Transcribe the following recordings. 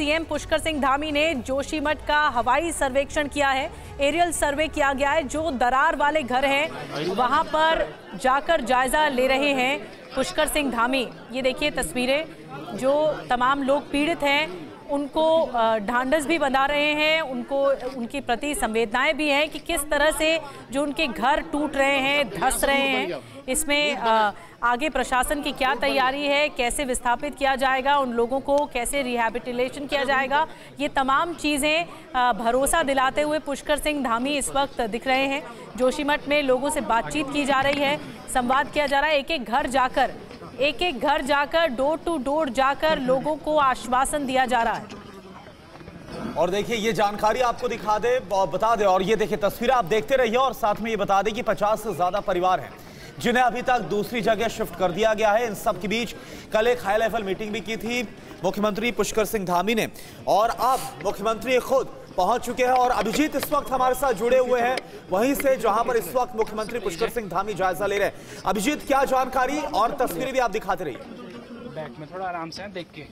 CM Pushkar Singh Dhami ने जोशीमठ का हवाई सर्वेक्षण किया है एरियल सर्वे किया गया है जो दरार वाले घर हैं वहां पर जाकर जायजा ले रहे हैं पुष्कर सिंह धामी ये देखिए तस्वीरें जो तमाम लोग पीड़ित हैं उनको ढांढस भी बना रहे हैं उनको उनके प्रति संवेदनाएं भी हैं कि किस तरह से जो उनके घर टूट रहे हैं धस रहे हैं इसमें आगे प्रशासन की क्या तैयारी है कैसे विस्थापित किया जाएगा उन लोगों को कैसे रिहेबिटेशन किया जाएगा ये तमाम चीज़ें भरोसा दिलाते हुए पुष्कर सिंह धामी इस वक्त दिख रहे हैं जोशीमठ में लोगों से बातचीत की जा रही है संवाद किया जा रहा है एक एक घर जाकर एक एक घर जाकर डोर टू डोर जाकर लोगों को आश्वासन दिया जा रहा है और देखिए ये जानकारी आपको दिखा दे बता दे और ये देखिए तस्वीर आप देखते रहिए और साथ में ये बता दें कि 50 से ज़्यादा परिवार हैं जिन्हें अभी तक दूसरी जगह शिफ्ट कर दिया गया है इन सब के बीच कल एक हाई लेवल मीटिंग भी की थी मुख्यमंत्री पुष्कर सिंह धामी ने और अब मुख्यमंत्री खुद पहुंच चुके हैं और अभिजीत इस वक्त हमारे साथ जुड़े हुए हैं वहीं से जहां पर इस वक्त मुख्यमंत्री पुष्कर सिंह धामी जायजा ले रहे हैं अभिजीत क्या जानकारी और तस्वीरें भी आप दिखाते रहिए बैक में थोड़ा आराम से देख के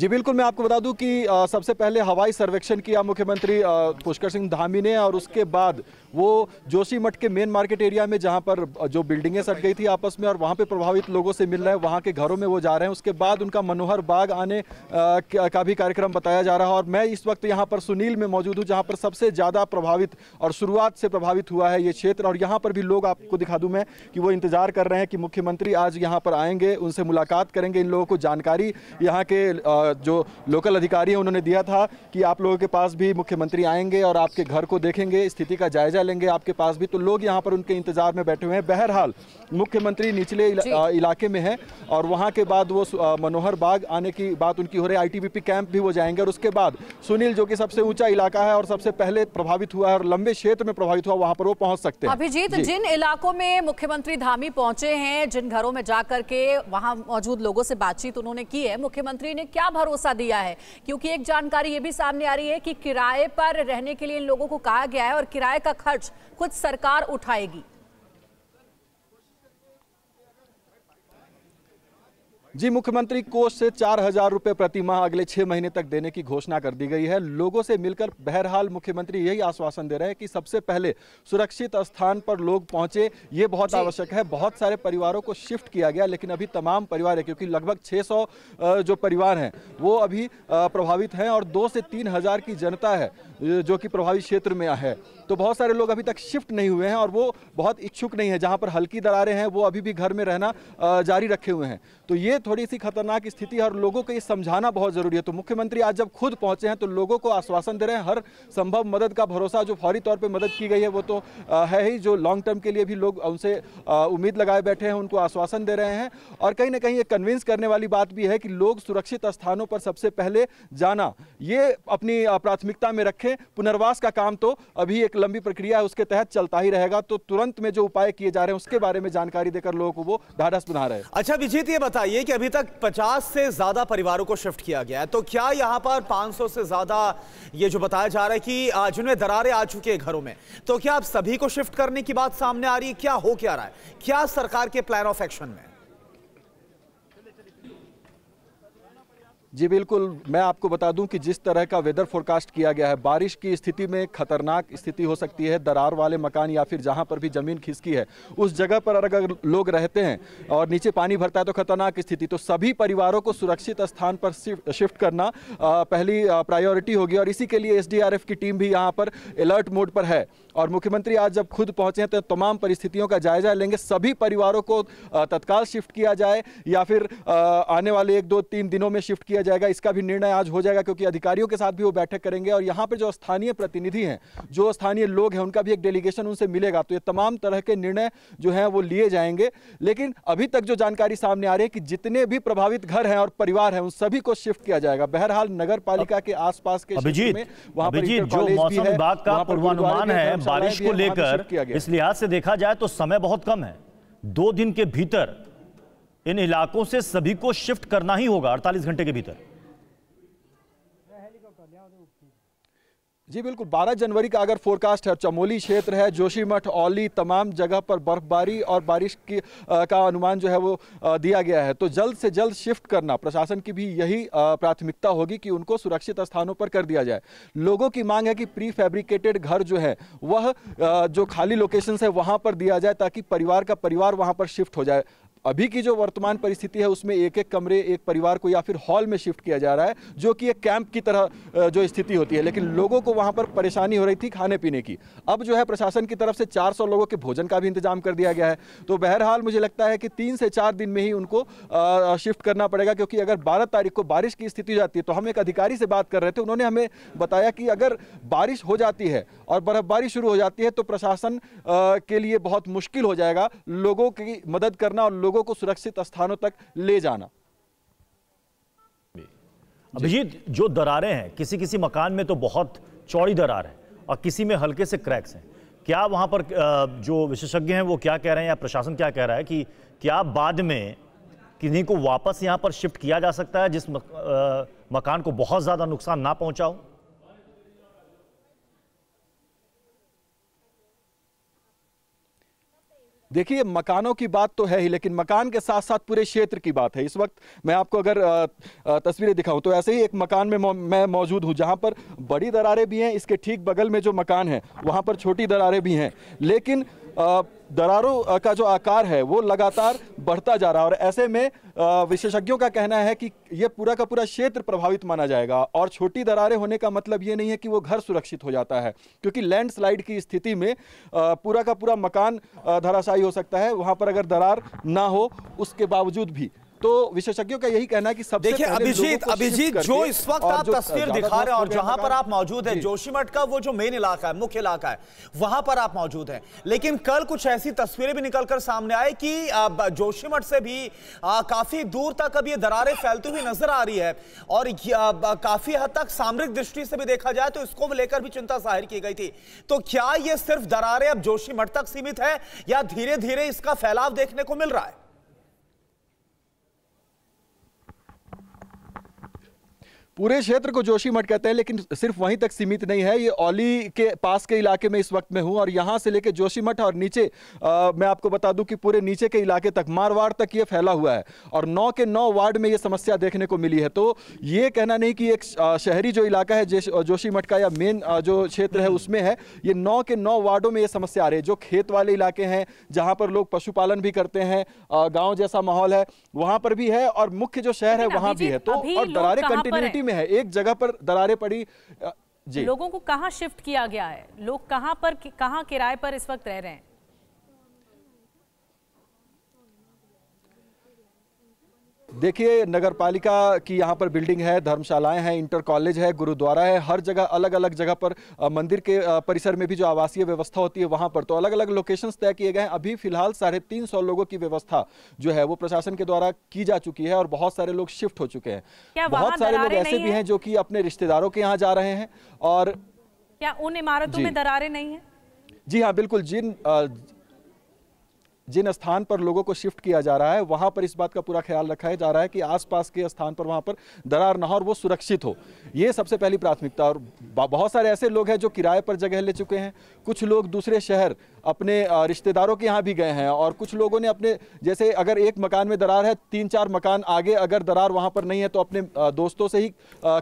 जी बिल्कुल मैं आपको बता दूं कि आ, सबसे पहले हवाई सर्वेक्षण किया मुख्यमंत्री पुष्कर सिंह धामी ने और उसके बाद वो जोशी मठ के मेन मार्केट एरिया में जहां पर जो बिल्डिंगें सट गई थी आपस में और वहां पे प्रभावित लोगों से मिल रहे हैं वहां के घरों में वो जा रहे हैं उसके बाद उनका मनोहर बाग आने आ, का भी कार्यक्रम बताया जा रहा है और मैं इस वक्त यहाँ पर सुनील में मौजूद हूँ जहाँ पर सबसे ज़्यादा प्रभावित और शुरुआत से प्रभावित हुआ है ये क्षेत्र और यहाँ पर भी लोग आपको दिखा दूँ मैं कि वो इंतज़ार कर रहे हैं कि मुख्यमंत्री आज यहाँ पर आएंगे उनसे मुलाकात करेंगे इन लोगों को जानकारी यहाँ के जो लोकल अधिकारी हैं उन्होंने दिया था कि आप लोगों के पास भी मुख्यमंत्री आएंगे और आपके घर को देखेंगे स्थिति का जायजा लेंगे आपके पास भी तो लोग यहाँ पर उनके इंतजार में बैठे हुए हैं बहरहाल मुख्यमंत्री निचले इला, इलाके में हैं और वहाँ के बाद वो मनोहर बाग आने की बात उनकी हो रही है आई कैंप भी वो जाएंगे और उसके बाद सुनील जो कि सबसे ऊंचा इलाका है और सबसे पहले प्रभावित हुआ है और लंबे क्षेत्र में प्रभावित हुआ वहाँ पर वो पहुँच सकते हैं अभिजीत जिन इलाकों में मुख्यमंत्री धामी पहुंचे हैं जिन घरों में जाकर के वहाँ मौजूद लोगों से बातचीत उन्होंने की है मुख्यमंत्री ने क्या भरोसा दिया है क्योंकि एक जानकारी ये भी सामने आ रही है कि किराए पर रहने के लिए इन लोगों को कहा गया है और किराए का खर्च खुद सरकार उठाएगी जी मुख्यमंत्री कोष से चार हजार रुपये प्रति माह अगले छह महीने तक देने की घोषणा कर दी गई है लोगों से मिलकर बहरहाल मुख्यमंत्री यही आश्वासन दे रहे हैं कि सबसे पहले सुरक्षित स्थान पर लोग पहुंचे ये बहुत आवश्यक है बहुत सारे परिवारों को शिफ्ट किया गया लेकिन अभी तमाम परिवार है क्योंकि लगभग 600 जो परिवार हैं वो अभी प्रभावित हैं और दो से तीन हजार की जनता है जो कि प्रभावित क्षेत्र में है तो बहुत सारे लोग अभी तक शिफ्ट नहीं हुए हैं और वो बहुत इच्छुक नहीं है जहाँ पर हल्की दरारें हैं वो अभी भी घर में रहना जारी रखे हुए हैं तो ये थोड़ी सी खतरनाक स्थिति है और लोगों को ये समझाना बहुत ज़रूरी है तो मुख्यमंत्री आज जब खुद पहुँचे हैं तो लोगों को आश्वासन दे रहे हैं हर संभव मदद का भरोसा जो फौरी तौर पर मदद की गई है वो तो है ही जो लॉन्ग टर्म के लिए भी लोग उनसे उम्मीद लगाए बैठे हैं उनको आश्वासन दे रहे हैं और कहीं ना कहीं ये कन्विंस करने वाली बात भी है कि लोग सुरक्षित स्थानों पर सबसे पहले जाना ये अपनी प्राथमिकता में रखें पुनर्वास का काम तो अभी एक लंबी प्रक्रिया है उसके तहत चलता ही रहेगा तो तुरंत में जो उपाय किए जा रहे हैं उसके बारे में जानकारी देकर लोगों को वो ढाढ़स बना रहे हैं अच्छा विजीत ये बताइए कि अभी तक 50 से ज्यादा परिवारों को शिफ्ट किया गया है तो क्या यहाँ पर 500 से ज्यादा ये जो बताया जा रहा है कि जिनमें दरारे आ चुके हैं घरों में तो क्या आप सभी को शिफ्ट करने की बात सामने आ रही है क्या हो क्या रहा है क्या सरकार के प्लान ऑफ एक्शन में जी बिल्कुल मैं आपको बता दूं कि जिस तरह का वेदर फोरकास्ट किया गया है बारिश की स्थिति में खतरनाक स्थिति हो सकती है दरार वाले मकान या फिर जहां पर भी ज़मीन खिसकी है उस जगह पर अगर लोग रहते हैं और नीचे पानी भरता है तो खतरनाक स्थिति तो सभी परिवारों को सुरक्षित स्थान पर शिफ्ट करना पहली प्रायोरिटी होगी और इसी के लिए एस की टीम भी यहाँ पर अलर्ट मोड पर है और मुख्यमंत्री आज जब खुद पहुंचे हैं तो तमाम परिस्थितियों का जायजा लेंगे सभी परिवारों को तत्काल शिफ्ट किया जाए या फिर आने वाले एक दो तीन दिनों में शिफ्ट किया जाएगा इसका भी निर्णय आज हो जाएगा क्योंकि अधिकारियों के साथ भी वो बैठक करेंगे और यहाँ पर जो स्थानीय प्रतिनिधि हैं जो स्थानीय लोग हैं उनका भी एक डेलीगेशन उनसे मिलेगा तो ये तमाम तरह के निर्णय जो हैं वो लिए जाएंगे लेकिन अभी तक जो जानकारी सामने आ रही है कि जितने भी प्रभावित घर हैं और परिवार हैं उन सभी को शिफ्ट किया जाएगा बहरहाल नगर पालिका के आसपास के अभिजीत में वहाँ पर जो मौसम विभाग का पूर्वानुमान है बारिश को लेकर इस लिहाज से देखा जाए तो समय बहुत कम है दो दिन के भीतर इन इलाकों से सभी को शिफ्ट करना ही होगा अड़तालीस घंटे के भीतर जी बिल्कुल 12 जनवरी का अगर फोरकास्ट है चमोली क्षेत्र है जोशीमठ औली तमाम जगह पर बर्फबारी और बारिश की आ, का अनुमान जो है वो आ, दिया गया है तो जल्द से जल्द शिफ्ट करना प्रशासन की भी यही प्राथमिकता होगी कि उनको सुरक्षित स्थानों पर कर दिया जाए लोगों की मांग है कि प्री फैब्रिकेटेड घर जो है वह आ, जो खाली लोकेशन है वहाँ पर दिया जाए ताकि परिवार का परिवार वहाँ पर शिफ्ट हो जाए अभी की जो वर्तमान परिस्थिति है उसमें एक एक कमरे एक परिवार को या फिर हॉल में शिफ्ट किया जा रहा है जो कि एक कैंप की तरह जो स्थिति होती है लेकिन लोगों को वहाँ पर परेशानी हो रही थी खाने पीने की अब जो है प्रशासन की तरफ से 400 लोगों के भोजन का भी इंतजाम कर दिया गया है तो बहरहाल मुझे लगता है कि तीन से चार दिन में ही उनको शिफ्ट करना पड़ेगा क्योंकि अगर बारह तारीख को बारिश की स्थिति हो जाती है तो हम एक अधिकारी से बात कर रहे थे उन्होंने हमें बताया कि अगर बारिश हो जाती है और बर्फबारी शुरू हो जाती है तो प्रशासन के लिए बहुत मुश्किल हो जाएगा लोगों की मदद करना और लोगों लोगों को सुरक्षित स्थानों तक ले जाना अभिजीत जो दरारें हैं किसी किसी मकान में तो बहुत चौड़ी दरार है और किसी में हल्के से क्रैक्स हैं क्या वहां पर जो विशेषज्ञ हैं वो क्या कह रहे हैं या प्रशासन क्या कह रहा है कि क्या बाद में किन्हीं को वापस यहां पर शिफ्ट किया जा सकता है जिस मकान को बहुत ज़्यादा नुकसान ना पहुंचाओ देखिए मकानों की बात तो है ही लेकिन मकान के साथ साथ पूरे क्षेत्र की बात है इस वक्त मैं आपको अगर तस्वीरें दिखाऊं तो ऐसे ही एक मकान में मैं मौजूद हूं जहां पर बड़ी दरारें भी हैं इसके ठीक बगल में जो मकान है वहां पर छोटी दरारें भी हैं लेकिन दरारों का जो आकार है वो लगातार बढ़ता जा रहा है और ऐसे में विशेषज्ञों का कहना है कि ये पूरा का पूरा क्षेत्र प्रभावित माना जाएगा और छोटी दरारें होने का मतलब ये नहीं है कि वो घर सुरक्षित हो जाता है क्योंकि लैंडस्लाइड की स्थिति में पूरा का पूरा मकान धराशायी हो सकता है वहाँ पर अगर दरार ना हो उसके बावजूद भी तो विशेषज्ञों का यही कहना है कि सबसे देखिए अभिजीत अभिजीत जो इस वक्त आप तस्वीर दिखा रहे हैं और जहां पर आप मौजूद हैं जोशीमठ का वो जो मेन इलाका है मुख्य इलाका है वहां पर आप मौजूद हैं लेकिन कल कुछ ऐसी तस्वीरें भी निकलकर सामने आए कि जोशीमठ से भी आ, काफी दूर तक अब ये दरारे फैलती हुई नजर आ रही है और काफी हद तक सामरिक दृष्टि से भी देखा जाए तो इसको लेकर भी चिंता जाहिर की गई थी तो क्या ये सिर्फ दरारे अब जोशीमठ तक सीमित है या धीरे धीरे इसका फैलाव देखने को मिल रहा है पूरे क्षेत्र को जोशी मठ कहते हैं लेकिन सिर्फ वहीं तक सीमित नहीं है ये ओली के पास के इलाके में इस वक्त में हूँ और यहाँ से लेकर जोशी मठ और नीचे आ, मैं आपको बता दूं कि पूरे नीचे के इलाके तक मारवाड़ तक ये फैला हुआ है और नौ के नौ वार्ड में ये समस्या देखने को मिली है तो ये कहना नहीं कि एक शहरी जो इलाका है जोशी मठ का या मेन जो क्षेत्र है हम्म। उसमें है ये नौ के नौ वार्डों में ये समस्या आ रही है जो खेत वाले इलाके हैं जहाँ पर लोग पशुपालन भी करते हैं गाँव जैसा माहौल है वहाँ पर भी है और मुख्य जो शहर है वहाँ भी है तो और दरारे कंटिन्यूटी में है एक जगह पर दरारें पड़ी जी लोगों को कहाँ शिफ्ट किया गया है लोग कहाँ पर कहाँ किराए पर इस वक्त रह रहे हैं देखिए नगर पालिका की यहाँ पर बिल्डिंग है धर्मशालाएं हैं इंटर कॉलेज है गुरुद्वारा है हर जगह अलग अलग जगह पर मंदिर के परिसर में भी जो आवासीय व्यवस्था होती है वहाँ पर तो अलग अलग लोकेशन तय किए गए हैं अभी फिलहाल साढ़े तीन सौ लोगों की व्यवस्था जो है वो प्रशासन के द्वारा की जा चुकी है और बहुत सारे लोग शिफ्ट हो चुके हैं बहुत सारे लोग ऐसे भी हैं जो कि अपने रिश्तेदारों के यहाँ जा रहे हैं और क्या उन इमारतों में दरारे नहीं है जी हाँ बिल्कुल जिन जिन स्थान पर लोगों को शिफ्ट किया जा रहा है वहाँ पर इस बात का पूरा ख्याल रखा जा रहा है कि आसपास के स्थान पर वहाँ पर दरार ना हो और वो सुरक्षित हो ये सबसे पहली प्राथमिकता और बहुत सारे ऐसे लोग हैं जो किराए पर जगह ले चुके हैं कुछ लोग दूसरे शहर अपने रिश्तेदारों के यहाँ भी गए हैं और कुछ लोगों ने अपने जैसे अगर एक मकान में दरार है तीन चार मकान आगे अगर दरार वहाँ पर नहीं है तो अपने दोस्तों से ही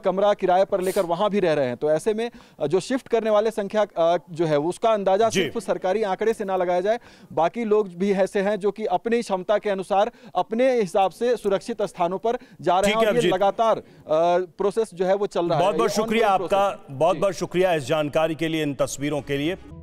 कमरा किराए पर लेकर वहाँ भी रह रहे हैं तो ऐसे में जो शिफ्ट करने वाले संख्या जो है उसका अंदाजा सिर्फ सरकारी आंकड़े से ना लगाया जाए बाकी लोग भी ऐसे हैं जो कि अपनी क्षमता के अनुसार अपने हिसाब से सुरक्षित स्थानों पर जा रहे हैं लगातार प्रोसेस जो है वो चल रहा है बहुत बहुत शुक्रिया आपका बहुत बहुत शुक्रिया इस जानकारी के लिए इन तस्वीरों के लिए